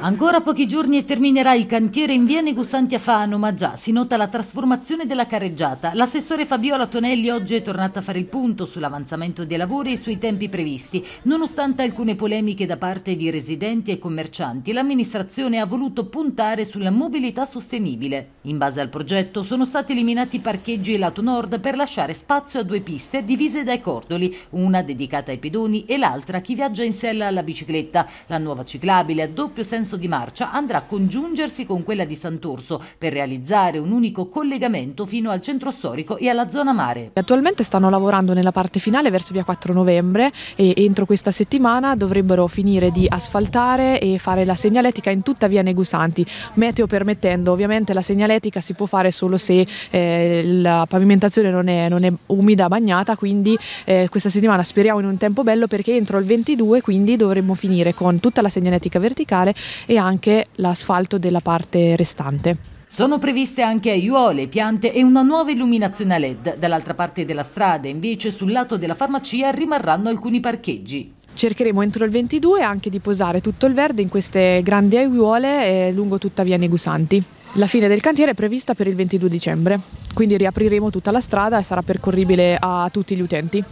Ancora pochi giorni e terminerà il cantiere in via Negusanti a Fano, ma già si nota la trasformazione della carreggiata. L'assessore Fabiola Tonelli oggi è tornata a fare il punto sull'avanzamento dei lavori e sui tempi previsti. Nonostante alcune polemiche da parte di residenti e commercianti, l'amministrazione ha voluto puntare sulla mobilità sostenibile. In base al progetto sono stati eliminati i parcheggi e lato nord per lasciare spazio a due piste divise dai cordoli, una dedicata ai pedoni e l'altra a chi viaggia in sella alla bicicletta. La nuova ciclabile a doppio servizio consenso di marcia andrà a congiungersi con quella di Sant'Orso per realizzare un unico collegamento fino al centro storico e alla zona mare. Attualmente stanno lavorando nella parte finale verso via 4 novembre e entro questa settimana dovrebbero finire di asfaltare e fare la segnaletica in tutta via Negusanti, meteo permettendo. Ovviamente la segnaletica si può fare solo se eh, la pavimentazione non è, non è, umida, bagnata, quindi eh, questa settimana speriamo in un tempo bello perché entro il 22 quindi dovremmo finire con tutta la segnaletica verticale e anche l'asfalto della parte restante. Sono previste anche aiuole, piante e una nuova illuminazione a LED. Dall'altra parte della strada, invece, sul lato della farmacia rimarranno alcuni parcheggi. Cercheremo entro il 22 anche di posare tutto il verde in queste grandi aiuole lungo tutta via Negusanti. La fine del cantiere è prevista per il 22 dicembre, quindi riapriremo tutta la strada e sarà percorribile a tutti gli utenti.